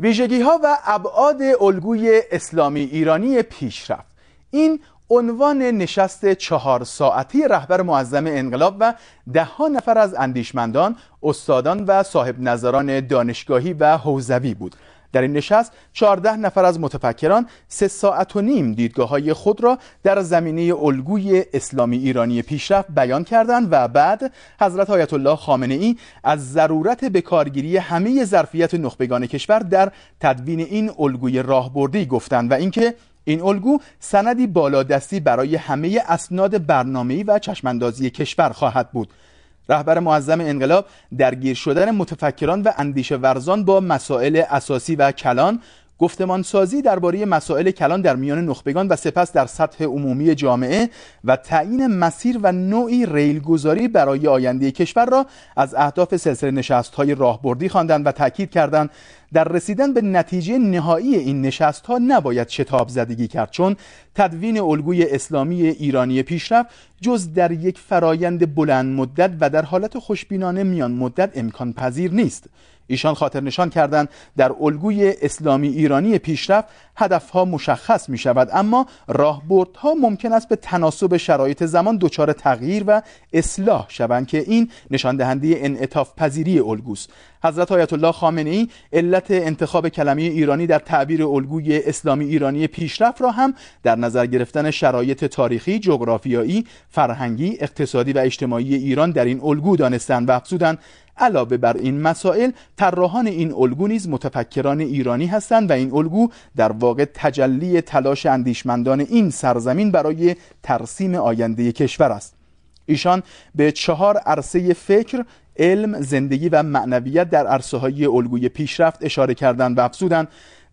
ویژگی ها و ابعاد الگوی اسلامی ایرانی پیشرفت این عنوان نشست چهار ساعتی رهبر معظم انقلاب و ده ها نفر از اندیشمندان، استادان و صاحب نظران دانشگاهی و حوزوی بود در این نشست 14 نفر از متفکران سه ساعت و نیم دیدگاه های خود را در زمینه الگوی اسلامی ایرانی پیشرفت بیان کردند و بعد حضرت آیت الله خامنه ای از ضرورت بکارگیری همه ظرفیت نخبگان کشور در تدوین این الگوی راهبردی گفتند و اینکه این الگو سندی بالادستی برای همه اسناد برنامه‌ای و چشمندازی کشور خواهد بود رهبر معظم انقلاب درگیر شدن متفکران و اندیشه ورزان با مسائل اساسی و کلان سازی درباره مسائل کلان در میان نخبگان و سپس در سطح عمومی جامعه و تعیین مسیر و نوعی ریلگذاری برای آینده کشور را از اهداف سلسله های راهبردی خواندند و تاکید کردند در رسیدن به نتیجه نهایی این نشست ها نباید شتاب زدگی کرد چون تدوین الگوی اسلامی ایرانی پیشرفت جز در یک فرایند بلند مدت و در حالت خوشبینانه میان مدت امکان پذیر نیست ایشان خاطر نشان کردند در الگوی اسلامی ایرانی پیشرفت هدفها مشخص می شود اما راهبردها ممکن است به تناسب شرایط زمان دچار تغییر و اصلاح شوند که این نشان دهنده انعطاف پذیری الگوست حضرت آیت الله خامنه ای علت انتخاب کلمه ایرانی در تعبیر الگوی اسلامی ایرانی پیشرفت را هم در نظر گرفتن شرایط تاریخی، جغرافیایی، فرهنگی، اقتصادی و اجتماعی ایران در این الگو دانستند و افزودند علاوه بر این مسائل طراحان این الگو نیز متفکران ایرانی هستند و این الگو در واقع تجلی تلاش اندیشمندان این سرزمین برای ترسیم آینده کشور است ایشان به چهار عرصه فکر علم، زندگی و معنویت در عرصه های الگوی پیشرفت اشاره کردن و افزودن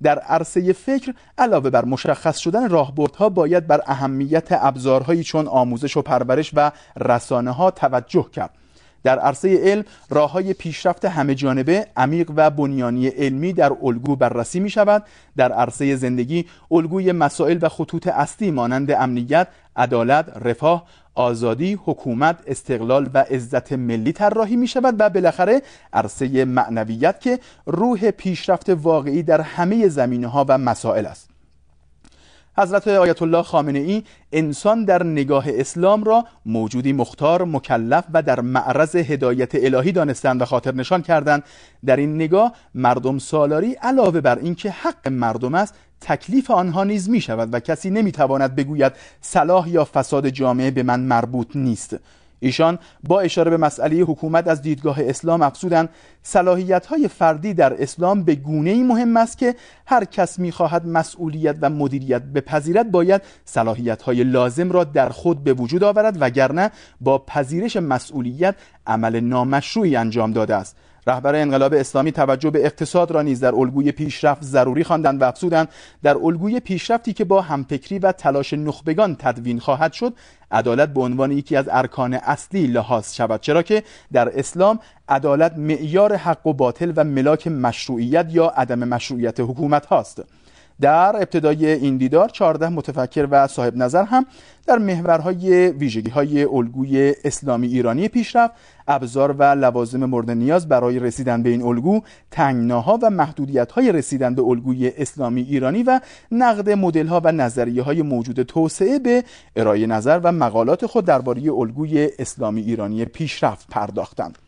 در عرصه فکر علاوه بر مشخص شدن راهبردها باید بر اهمیت ابزارهایی چون آموزش و پرورش و رسانه ها توجه کرد در عرصه علم راه های پیشرفت همه جانبه عمیق و بنیانی علمی در الگو بررسی می شود در عرصه زندگی الگوی مسائل و خطوط اصلی مانند امنیت عدالت رفاه آزادی، حکومت، استقلال و عزت ملی طراحی می شود و بالاخره عرصه معنویت که روح پیشرفت واقعی در همه زمینه ها و مسائل است. حضرت آیت الله خامنه ای انسان در نگاه اسلام را موجودی مختار مکلف و در معرض هدایت الهی دانستند و خاطر نشان کردند در این نگاه مردم سالاری علاوه بر اینکه حق مردم است تکلیف آنها نیز می شود و کسی نمی تواند بگوید صلاح یا فساد جامعه به من مربوط نیست ایشان با اشاره به مسئله حکومت از دیدگاه اسلام افزودند صلاحیت های فردی در اسلام به گونه ای مهم است که هر کس خواهد مسئولیت و مدیریت بپذیرد باید صلاحیت های لازم را در خود به وجود آورد وگرنه با پذیرش مسئولیت عمل نامشروعی انجام داده است رهبر انقلاب اسلامی توجه به اقتصاد را نیز در الگوی پیشرفت ضروری خواندند و افزودند در الگوی پیشرفتی که با همفکری و تلاش نخبگان تدوین خواهد شد عدالت به عنوان یکی از ارکان اصلی لحاظ شود چرا که در اسلام عدالت معیار حق و باطل و ملاک مشروعیت یا عدم مشروعیت حکومت هاست در ابتدای این دیدار 14 متفکر و صاحب نظر هم در محورهای ویژگی های الگوی اسلامی ایرانی پیشرفت ابزار و لوازم مورد نیاز برای رسیدن به این الگو تنگناها و محدودیت های رسیدن به الگوی اسلامی ایرانی و نقد مدل ها و نظریه های موجود توسعه به ارائه نظر و مقالات خود درباره الگوی اسلامی ایرانی پیشرفت پرداختند